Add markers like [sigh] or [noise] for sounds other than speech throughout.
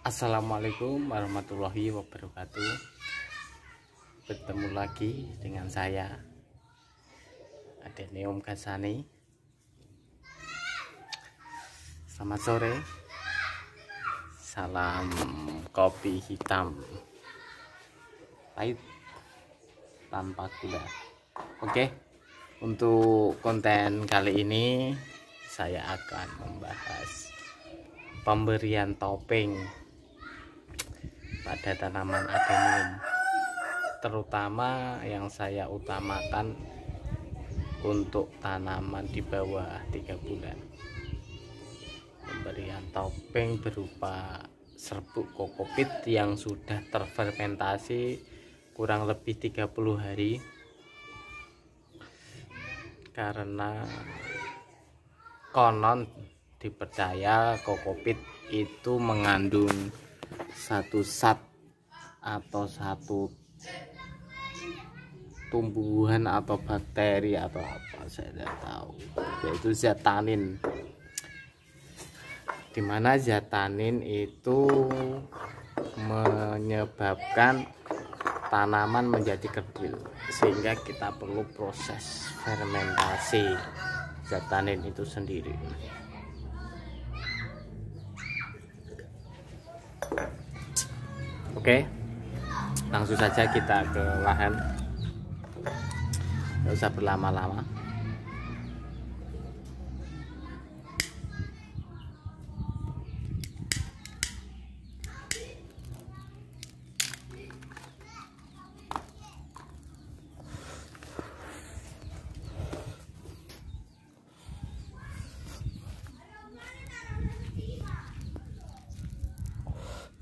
Assalamualaikum warahmatullahi wabarakatuh Bertemu lagi dengan saya Adeneum Kasani Selamat sore Salam kopi hitam Pahit Tanpa gula Oke Untuk konten kali ini Saya akan membahas Pemberian topping pada tanaman adenium terutama yang saya utamakan untuk tanaman di bawah tiga bulan pemberian topeng berupa serbuk kokopit yang sudah terfermentasi kurang lebih 30 hari karena konon dipercaya kokopit itu mengandung satu sat atau satu tumbuhan atau bakteri atau apa saya tidak tahu yaitu zat tanin dimana zat tanin itu menyebabkan tanaman menjadi kecil sehingga kita perlu proses fermentasi zat tanin itu sendiri Oke, langsung saja kita ke lahan. Tidak usah berlama-lama.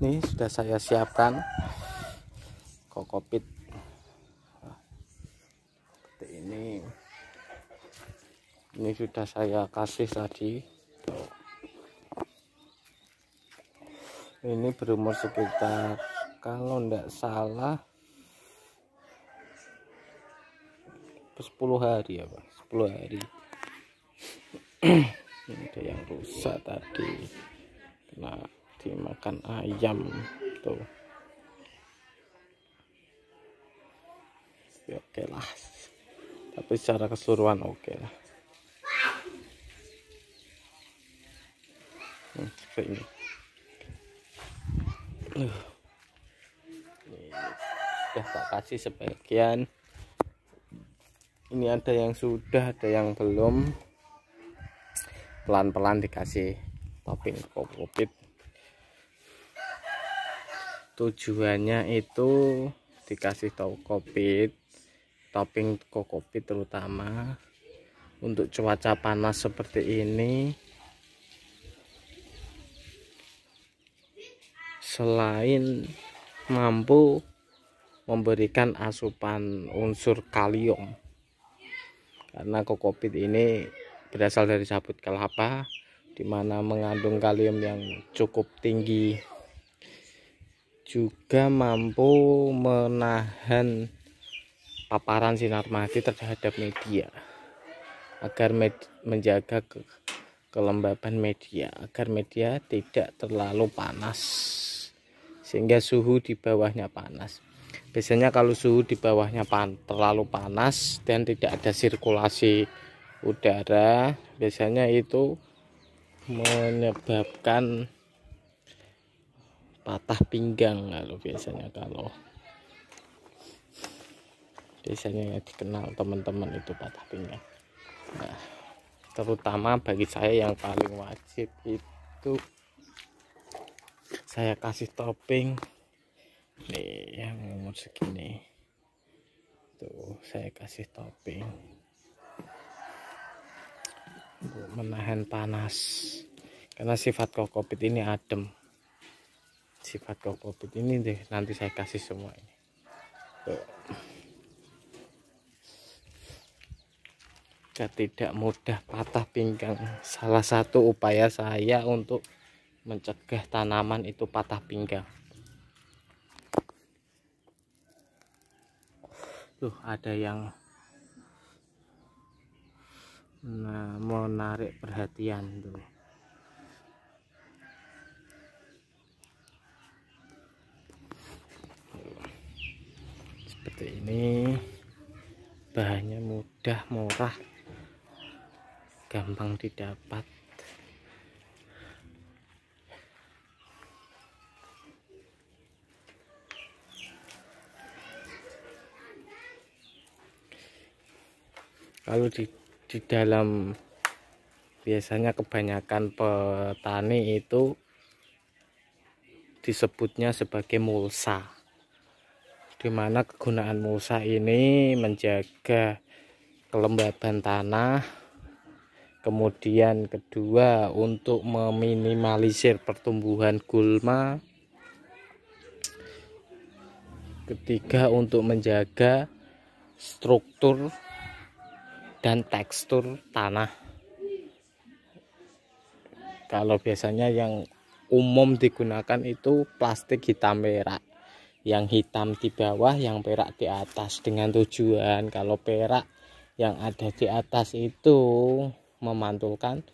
ini sudah saya siapkan kokopit seperti ini ini sudah saya kasih tadi ini berumur sekitar kalau tidak salah 10 hari ya Pak 10 hari [clears throat] ini ada yang rusak tadi nah makan ayam tuh ya, oke lah tapi secara keseluruhan oke lah hmm, seperti ini sudah tak kasih sebagian ini ada yang sudah ada yang belum pelan-pelan dikasih topping kopit tujuannya itu dikasih tahu kopit topping kokopit terutama untuk cuaca panas seperti ini selain mampu memberikan asupan unsur kalium karena kokopit ini berasal dari sabut kelapa dimana mengandung kalium yang cukup tinggi juga mampu menahan paparan sinar mati terhadap media agar med menjaga ke kelembaban media agar media tidak terlalu panas sehingga suhu di bawahnya panas biasanya kalau suhu di bawahnya pan terlalu panas dan tidak ada sirkulasi udara biasanya itu menyebabkan patah pinggang lalu biasanya kalau biasanya yang dikenal teman-teman itu patah pinggang nah, terutama bagi saya yang paling wajib itu saya kasih topping nih yang umur segini tuh saya kasih topping untuk menahan panas karena sifat kokopit ini adem sifat kokopit ini deh nanti saya kasih semua ini Tuh. tidak mudah patah pinggang salah satu upaya saya untuk mencegah tanaman itu patah pinggang tuh ada yang nah, menarik perhatian tuh seperti ini bahannya mudah murah gampang didapat kalau di, di dalam biasanya kebanyakan petani itu disebutnya sebagai mulsa dimana kegunaan mulsa ini menjaga kelembaban tanah kemudian kedua untuk meminimalisir pertumbuhan gulma ketiga untuk menjaga struktur dan tekstur tanah kalau biasanya yang umum digunakan itu plastik hitam merah yang hitam di bawah yang perak di atas dengan tujuan kalau perak yang ada di atas itu memantulkan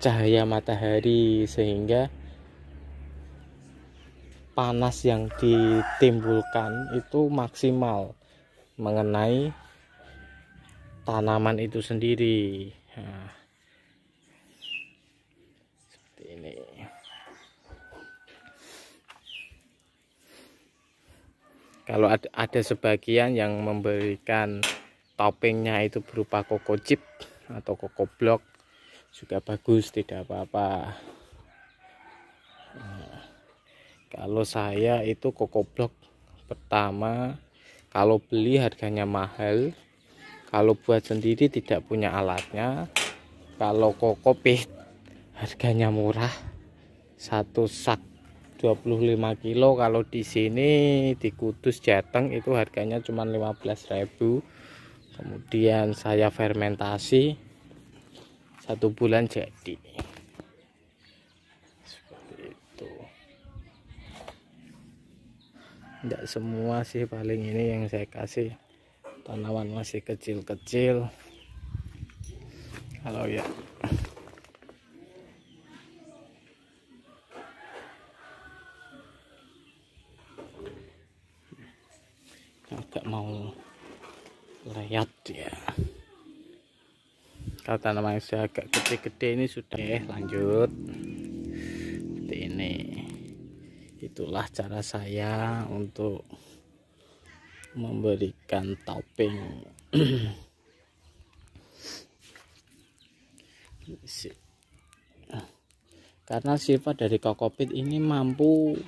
cahaya matahari sehingga panas yang ditimbulkan itu maksimal mengenai tanaman itu sendiri. Nah, kalau ada, ada sebagian yang memberikan toppingnya itu berupa koko chip atau koko blok juga bagus tidak apa-apa nah, kalau saya itu koko blok pertama kalau beli harganya mahal kalau buat sendiri tidak punya alatnya kalau kokopit harganya murah satu sak 25 kilo kalau di sini di Kudus Jateng itu harganya cuma 15.000 kemudian saya fermentasi satu bulan jadi seperti itu tidak semua sih paling ini yang saya kasih tanaman masih kecil-kecil kalau ya agak mau lihat ya kalau tanaman yang sudah agak gede-gede ini sudah Oke, ya, lanjut seperti ini itulah cara saya untuk memberikan topping [clears throat] karena sifat dari kokopit ini mampu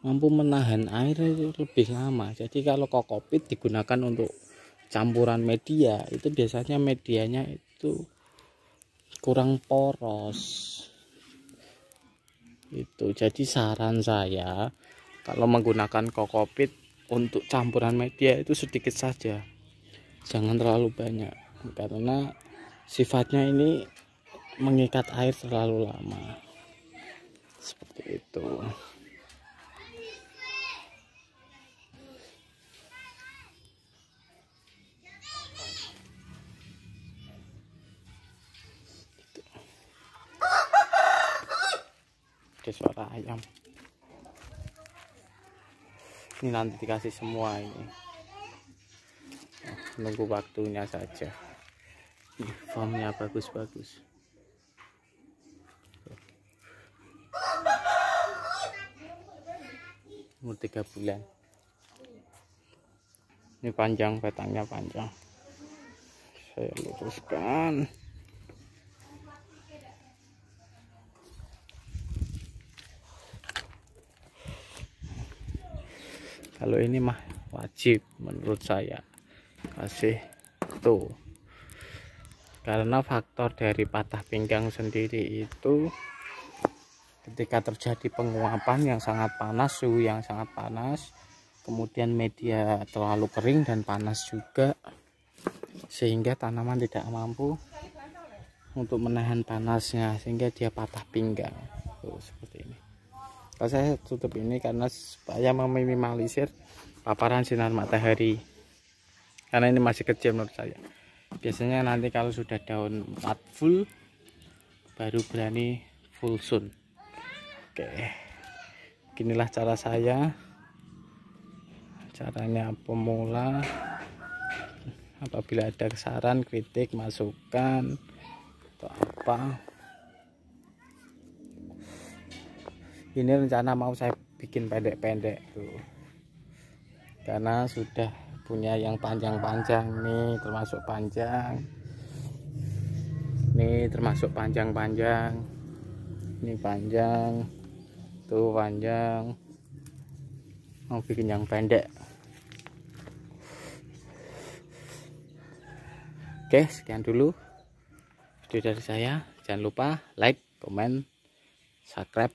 mampu menahan air lebih lama jadi kalau kokopit digunakan untuk campuran media itu biasanya medianya itu kurang poros itu jadi saran saya kalau menggunakan kokopit untuk campuran media itu sedikit saja jangan terlalu banyak karena sifatnya ini mengikat air terlalu lama seperti itu pakai suara ayam ini nanti dikasih semua ini nunggu waktunya saja ini formnya bagus-bagus umur tiga bulan ini panjang batangnya panjang saya luruskan kalau ini mah wajib menurut saya kasih tuh karena faktor dari patah pinggang sendiri itu ketika terjadi penguapan yang sangat panas suhu yang sangat panas kemudian media terlalu kering dan panas juga sehingga tanaman tidak mampu untuk menahan panasnya sehingga dia patah pinggang tuh, seperti saya tutup ini karena supaya meminimalisir paparan sinar matahari karena ini masih kecil menurut saya biasanya nanti kalau sudah daun empat full baru berani full sun oke inilah cara saya caranya pemula apabila ada saran kritik masukan atau apa ini rencana mau saya bikin pendek-pendek tuh karena sudah punya yang panjang-panjang nih termasuk panjang ini termasuk panjang-panjang ini panjang tuh panjang mau bikin yang pendek Oke, sekian dulu video dari saya. Jangan lupa like, comment, subscribe.